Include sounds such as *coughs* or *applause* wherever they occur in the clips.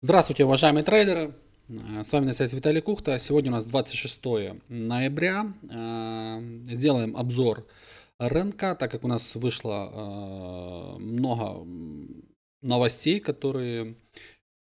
Здравствуйте, уважаемые трейдеры! Э, с вами на связи Виталий Кухта. Сегодня у нас 26 ноября. Э, сделаем обзор рынка, так как у нас вышло э, много новостей, которые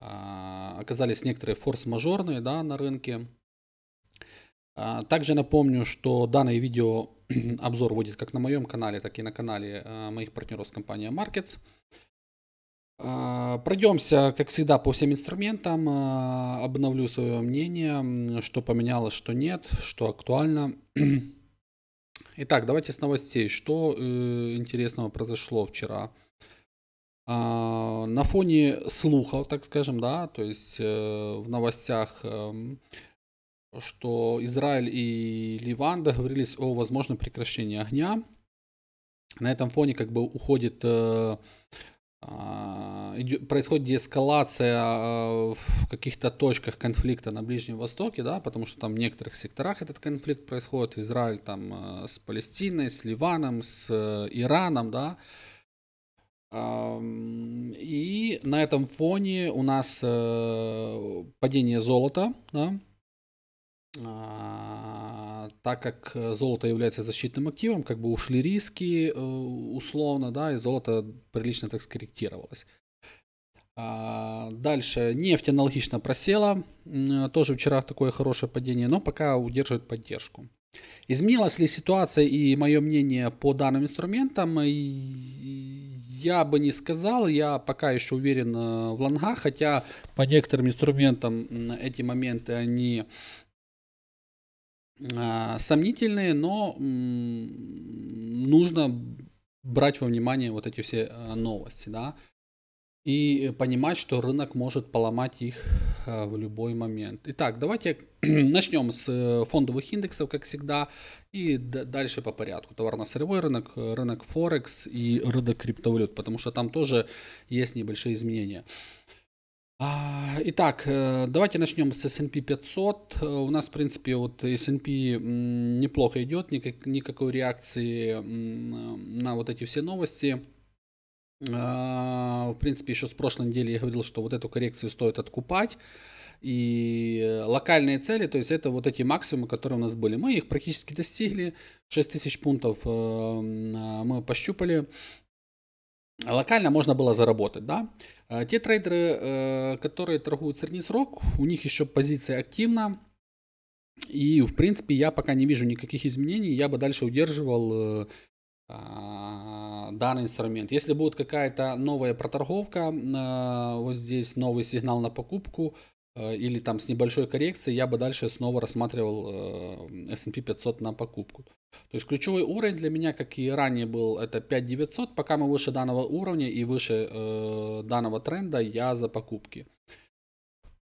оказались некоторые форс-мажорные да, на рынке. Также напомню, что данное видео *clears throat* обзор будет как на моем канале, так и на канале моих партнеров с компанией Markets. А, пройдемся, как всегда, по всем инструментам. А, обновлю свое мнение, что поменялось, что нет, что актуально. *clears throat* Итак, давайте с новостей. Что э, интересного произошло вчера? А, на фоне слухов, так скажем, да, то есть э, в новостях, эм, что Израиль и Ливан договорились о возможном прекращении огня. На этом фоне как бы уходит э, а, происходит деэскалация а, в каких-то точках конфликта на Ближнем Востоке, да, потому что там в некоторых секторах этот конфликт происходит, Израиль там а, с Палестиной, с Ливаном, с э, Ираном, да, и на этом фоне у нас э, падение золота, да, так как э, золото является защитным активом, как бы ушли риски э, условно, да, и золото прилично так скорректировалось. А, дальше нефть аналогично просела, тоже вчера такое хорошее падение, но пока удерживает поддержку. Изменилась ли ситуация и мое мнение по данным инструментам, э, я бы не сказал, я пока еще уверен в лонгах, хотя по некоторым инструментам эти моменты, они а, сомнительные, но нужно брать во внимание вот эти все а, новости, да, и понимать, что рынок может поломать их а, в любой момент. Итак, давайте *clears throat* начнем с э, фондовых индексов, как всегда, и дальше по порядку. Товарно-сырьевой рынок, рынок Форекс и рынок криптовалют, потому что там тоже есть небольшие изменения. А, итак, э, давайте начнем с S&P 500. Э, у нас, в принципе, вот S&P неплохо идет, никак, никакой реакции на вот эти все новости. А, в принципе, еще с прошлой недели я говорил, что вот эту коррекцию стоит откупать. И локальные цели, то есть это вот эти максимумы, которые у нас были. Мы их практически достигли. 6000 пунктов э, мы пощупали. Локально можно было заработать, да. А, те трейдеры, э, которые торгуют средний срок, у них еще позиция активна. И, в принципе, я пока не вижу никаких изменений. Я бы дальше удерживал э, а, данный инструмент. Если будет какая-то новая проторговка, э, вот здесь новый сигнал на покупку – Э, или там с небольшой коррекцией, я бы дальше снова рассматривал э, S&P 500 на покупку. То есть ключевой уровень для меня, как и ранее был, это 5900. Пока мы выше данного уровня и выше э, данного тренда, я за покупки.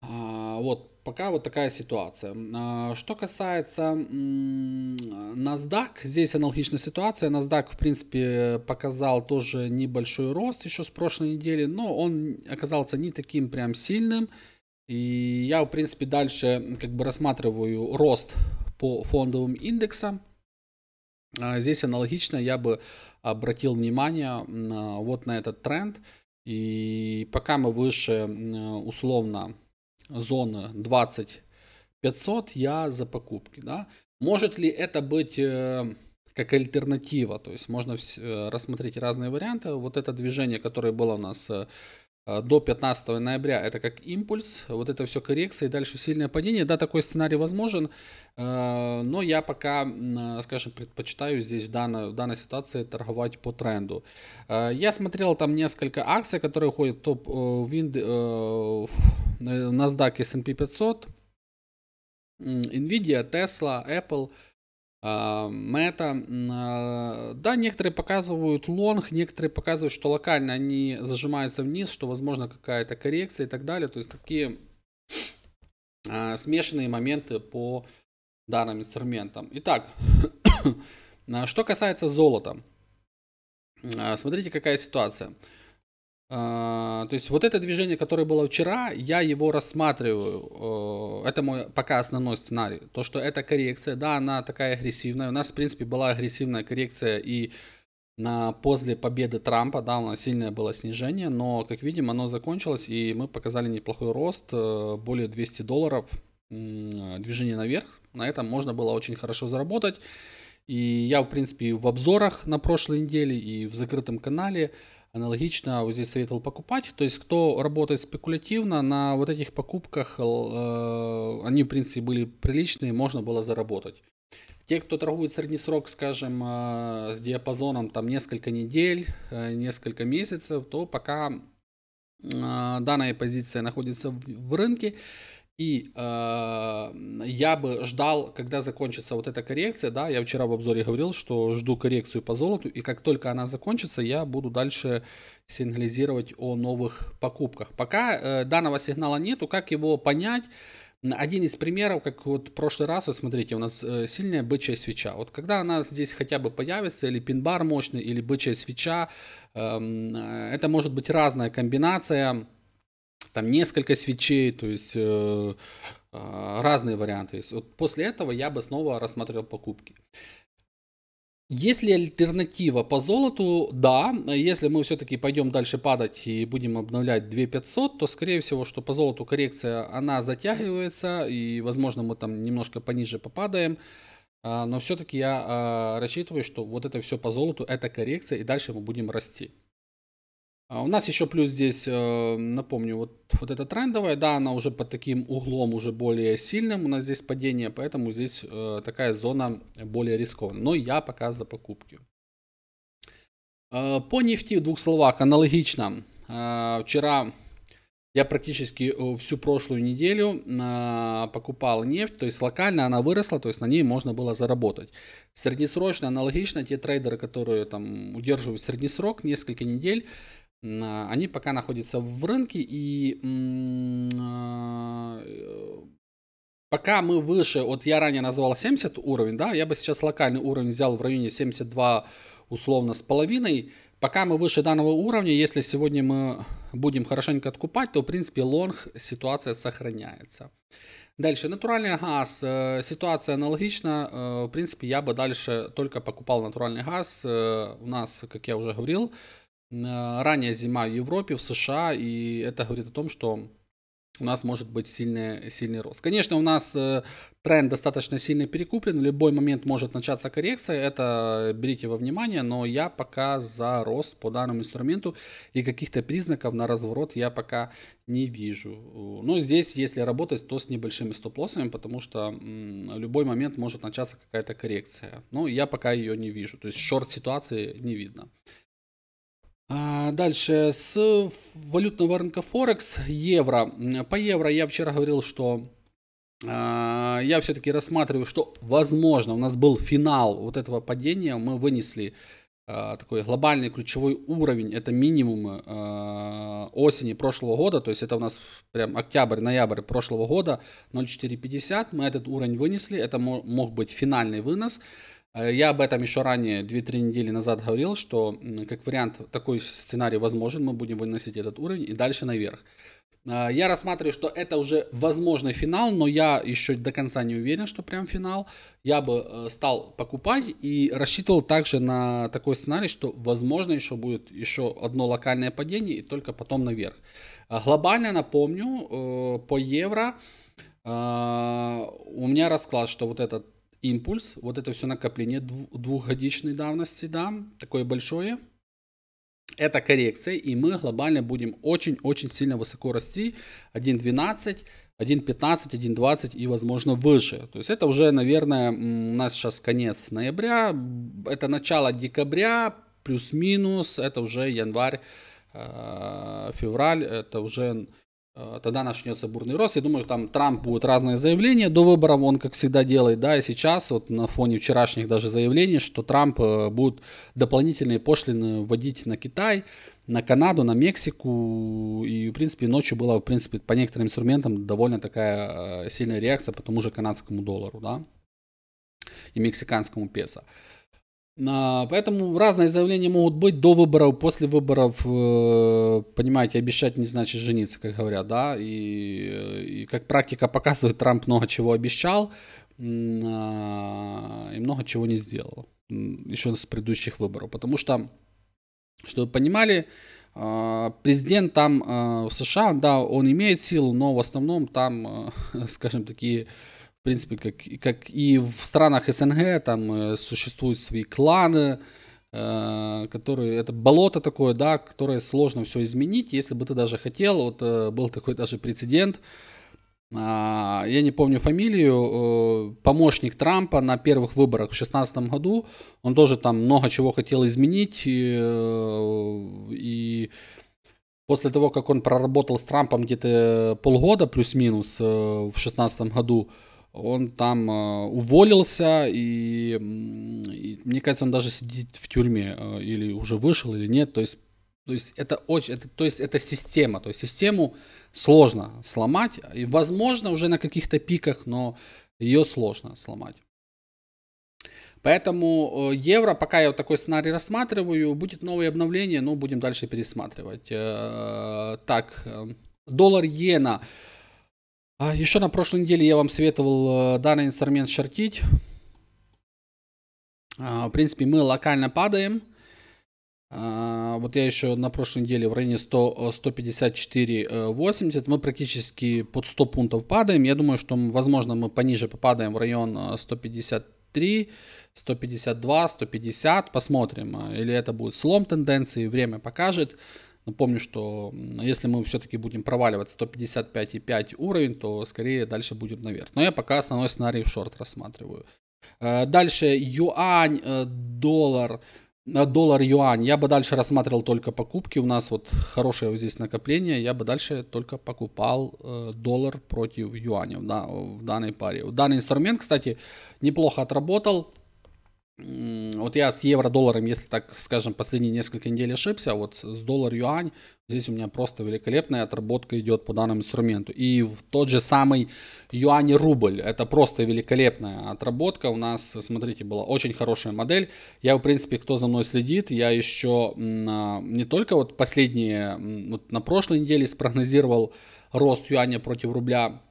А, вот, пока вот такая ситуация. А, что касается NASDAQ, здесь аналогичная ситуация. NASDAQ, в принципе, показал тоже небольшой рост еще с прошлой недели, но он оказался не таким прям сильным. И я, в принципе, дальше как бы рассматриваю рост по фондовым индексам. А здесь аналогично я бы обратил внимание на, вот на этот тренд. И пока мы выше а, условно зоны 20500, я за покупки. Да? Может ли это быть э, как альтернатива? То есть можно э, рассмотреть разные варианты. Вот это движение, которое было у нас э, Э, до 15 ноября это как импульс, вот это все коррекция и дальше сильное падение. Да, такой сценарий возможен, э, но я пока, э, скажем, предпочитаю здесь в данной, в данной ситуации торговать по тренду. Я смотрел там несколько акций, которые уходят в топ винд, NASDAQ S&P 500, Nvidia, Tesla, Apple – а, Мета. А, да, некоторые показывают лонг, некоторые показывают, что локально они зажимаются вниз, что возможно какая-то коррекция и так далее. То есть такие а, смешанные моменты по данным инструментам. Итак, *coughs* что касается золота. Смотрите, какая ситуация. А, то есть вот это движение, которое было вчера, я его рассматриваю. Это мой пока основной сценарий. То, что эта коррекция, да, она такая агрессивная. У нас, в принципе, была агрессивная коррекция и на, после победы Трампа, да, у нас сильное было снижение, но, как видим, оно закончилось, и мы показали неплохой рост, э, более 200 долларов движение наверх. На этом можно было очень хорошо заработать. И я, в принципе, в обзорах на прошлой неделе и в закрытом канале – Аналогично а вот здесь советовал покупать. То есть, кто работает спекулятивно, на вот этих покупках э, они, в принципе, были приличные, можно было заработать. Те, кто торгует среднесрок, скажем, э, с диапазоном там несколько недель, э, несколько месяцев, то пока э, данная позиция находится в, в рынке, и э, я бы ждал, когда закончится вот эта коррекция, да, я вчера в обзоре говорил, что жду коррекцию по золоту, и как только она закончится, я буду дальше сигнализировать о новых покупках. Пока э, данного сигнала нету, как его понять? Один из примеров, как вот в прошлый раз, вот смотрите, у нас э, сильная бычья свеча. Вот когда она здесь хотя бы появится, или пин-бар мощный, или бычья свеча, эм, э, это может быть разная комбинация там несколько свечей, то есть э, а, разные варианты. Есть, вот после этого я бы снова рассматривал покупки. Если альтернатива по золоту, да, если мы все-таки пойдем дальше падать и будем обновлять 2500, то скорее всего, что по золоту коррекция, она затягивается и возможно мы там немножко пониже попадаем, а, но все-таки я а, рассчитываю, что вот это все по золоту, это коррекция и дальше мы будем расти. А, у нас еще плюс здесь, э, напомню, вот, вот эта трендовая, да, она уже под таким углом уже более сильным, у нас здесь падение, поэтому здесь э, такая зона более рискованная. Но я пока за покупки. Э, по нефти в двух словах аналогично. Вчера я практически всю прошлую неделю покупал нефть, то есть локально она выросла, то есть на ней можно было заработать. Среднесрочно аналогично те трейдеры, которые там удерживают среднесрок несколько недель, они пока находятся в рынке, и а, э, пока мы выше, вот я ранее назвал 70 уровень, да, я бы сейчас локальный уровень взял в районе 72 условно с половиной, пока мы выше данного уровня, если сегодня мы будем хорошенько откупать, то в принципе лонг ситуация сохраняется. Дальше, натуральный газ, э, ситуация аналогична, э, в принципе я бы дальше только покупал натуральный газ, у нас, как я уже говорил, Э, ранняя зима в Европе, в США, и это говорит о том, что у нас может быть сильный, сильный рост. Конечно, у нас э, тренд достаточно сильно перекуплен, в любой момент может начаться коррекция, это берите во внимание, но я пока за рост по данному инструменту и каких-то признаков на разворот я пока не вижу. Но здесь, если работать, то с небольшими стоп-лоссами, потому что в любой момент может начаться какая-то коррекция. Но я пока ее не вижу, то есть шорт ситуации не видно. А, дальше, с валютного рынка Форекс, евро. По евро я вчера говорил, что а, я все-таки рассматриваю, что возможно у нас был финал вот этого падения. Мы вынесли а, такой глобальный ключевой уровень, это минимум осени прошлого года, то есть это у нас прям октябрь-ноябрь прошлого года 0,450, мы этот уровень вынесли, это мог быть финальный вынос, Э, я об этом еще ранее, 2-3 недели назад говорил, что как вариант такой сценарий возможен, мы будем выносить этот уровень и дальше наверх. Э, я рассматриваю, что это уже возможный финал, но я еще до конца не уверен, что прям финал. Я бы э, стал покупать и рассчитывал также на такой сценарий, что возможно еще будет еще одно локальное падение и только потом наверх. Глобально напомню, по евро у меня расклад, что вот этот импульс, вот это все накопление двухгодичной давности, да, такое большое. Это коррекция, и мы глобально будем очень-очень сильно высоко расти, 1.12, 1.15, 1.20 и, возможно, выше. То есть это уже, наверное, у нас сейчас конец ноября, это начало декабря, плюс-минус, это уже январь, э, февраль, это уже Э, тогда начнется бурный рост. Я думаю, там Трамп будет разные заявления до выборов, он, как всегда, делает, да, и сейчас, вот на фоне вчерашних даже заявлений, что Трамп э, будет дополнительные пошлины вводить на Китай, на Канаду, на Мексику, и, в принципе, ночью была, в принципе, по некоторым инструментам довольно такая э, сильная реакция по тому же канадскому доллару, да, и мексиканскому песо. А, поэтому разные заявления могут быть до выборов, после выборов. Э, понимаете, обещать не значит жениться, как говорят, да. И, э, и как практика показывает, Трамп много чего обещал а, и много чего не сделал еще с предыдущих выборов. Потому что, чтобы вы понимали, а, президент там в США, да, он имеет силу, но в основном там, э, *laughs* скажем, такие в принципе, как, как и в странах СНГ, там э, существуют свои кланы, э, которые, это болото такое, да, которое сложно все изменить, если бы ты даже хотел, вот э, был такой даже прецедент, а, я не помню фамилию, помощник Трампа на первых выборах в 2016 году, он тоже там много чего хотел изменить, и, и после того, как он проработал с Трампом где-то полгода плюс-минус в 2016 году, он там э, уволился, и, и мне кажется, он даже сидит в тюрьме, э, или уже вышел, или нет. То есть, то есть это очень, это, то есть это система. То есть систему сложно сломать, и возможно уже на каких-то пиках, но ее сложно сломать. Поэтому э, евро, пока я вот такой сценарий рассматриваю, будет новые обновления, но будем дальше пересматривать. Э, так, э, доллар иена. А, еще на прошлой неделе я вам советовал э, данный инструмент шортить. А, в принципе, мы локально падаем. А, вот я еще на прошлой неделе в районе 154.80. Э, э, мы практически под 100 пунктов падаем. Я думаю, что, возможно, мы пониже попадаем в район 153, 152, 150. Посмотрим. Или это будет слом тенденции, время покажет. Напомню, ну, что если мы все-таки будем проваливать 155,5 уровень, то скорее дальше будем наверх. Но я пока основной сценарий в шорт рассматриваю. Э, дальше юань, э, доллар, э, доллар-юань. Я бы дальше рассматривал только покупки. У нас вот хорошее вот здесь накопление. Я бы дальше только покупал доллар против юаня в данной паре. Данный инструмент, кстати, неплохо отработал вот я с евро-долларом, если так скажем, последние несколько недель ошибся, а вот с доллар-юань, здесь у меня просто великолепная отработка идет по данному инструменту. И в тот же самый юань-рубль, это просто великолепная отработка. У нас, смотрите, была очень хорошая модель. Я, в принципе, кто за мной следит, я еще а, не только вот последние, вот на прошлой неделе спрогнозировал рост юаня против рубля.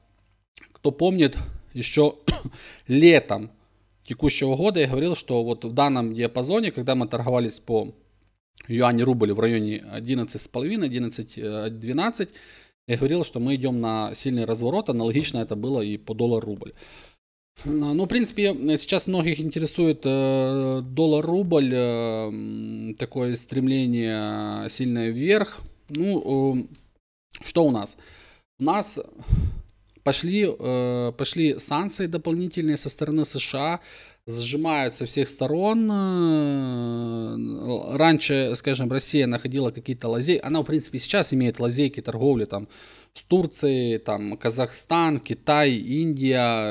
Кто помнит, еще *coughs* летом текущего года я говорил, что вот в данном диапазоне, когда мы торговались по юань-рубль в районе 11,5-11,12, э, я говорил, что мы идем на сильный разворот, аналогично это было и по доллар-рубль. Ну, ну, в принципе, сейчас многих интересует э, доллар-рубль, э, такое стремление сильное вверх. Ну, что у нас? У нас Пошли, э, пошли санкции дополнительные со стороны США, сжимают со всех сторон. Э, раньше, скажем, Россия находила какие-то лазейки. Она, в принципе, сейчас имеет лазейки торговли там, с Турцией, там, Казахстан, Китай, Индия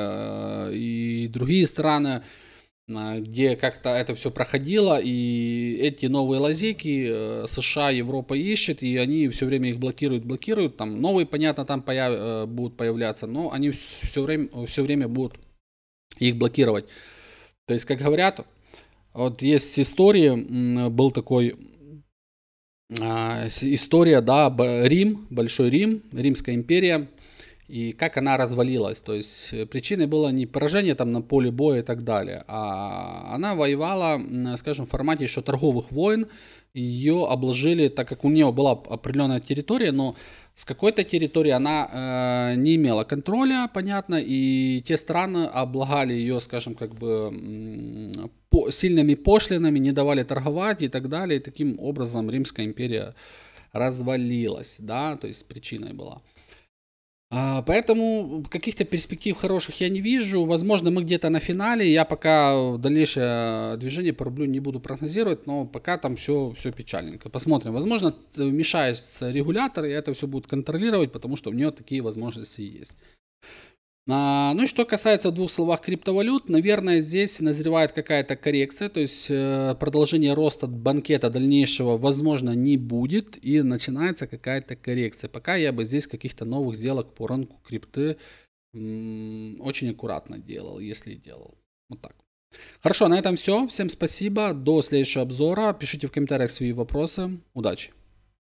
э, и другие страны. А, где как-то это все проходило, и эти новые лазейки э, США, Европа ищет, и они все время их блокируют, блокируют, там новые, понятно, там появ, э, будут появляться, но они все время, все время будут их блокировать. То есть, как говорят, вот есть истории, был такой а, история, да, Рим, Большой Рим, Римская империя – и как она развалилась. То есть э, причиной было не поражение там на поле боя и так далее, а она воевала, скажем, в формате еще торговых войн. Ее обложили, так как у нее была определенная территория, но с какой-то территории она э, не имела контроля, понятно, и те страны облагали ее, скажем, как бы по, сильными пошлинами, не давали торговать и так далее. И таким образом Римская империя развалилась, да, то есть причиной была. А, поэтому каких-то перспектив хороших я не вижу. Возможно, мы где-то на финале. Я пока дальнейшее движение по рублю не буду прогнозировать, но пока там все, все печальненько. Посмотрим. Возможно, вмешается регулятор, и это все будет контролировать, потому что у нее такие возможности есть. А, ну и что касается в двух словах криптовалют, наверное, здесь назревает какая-то коррекция, то есть э, продолжение роста банкета дальнейшего, возможно, не будет, и начинается какая-то коррекция. Пока я бы здесь каких-то новых сделок по рынку крипты очень аккуратно делал, если делал. Вот так. Хорошо, на этом все. Всем спасибо. До следующего обзора. Пишите в комментариях свои вопросы. Удачи!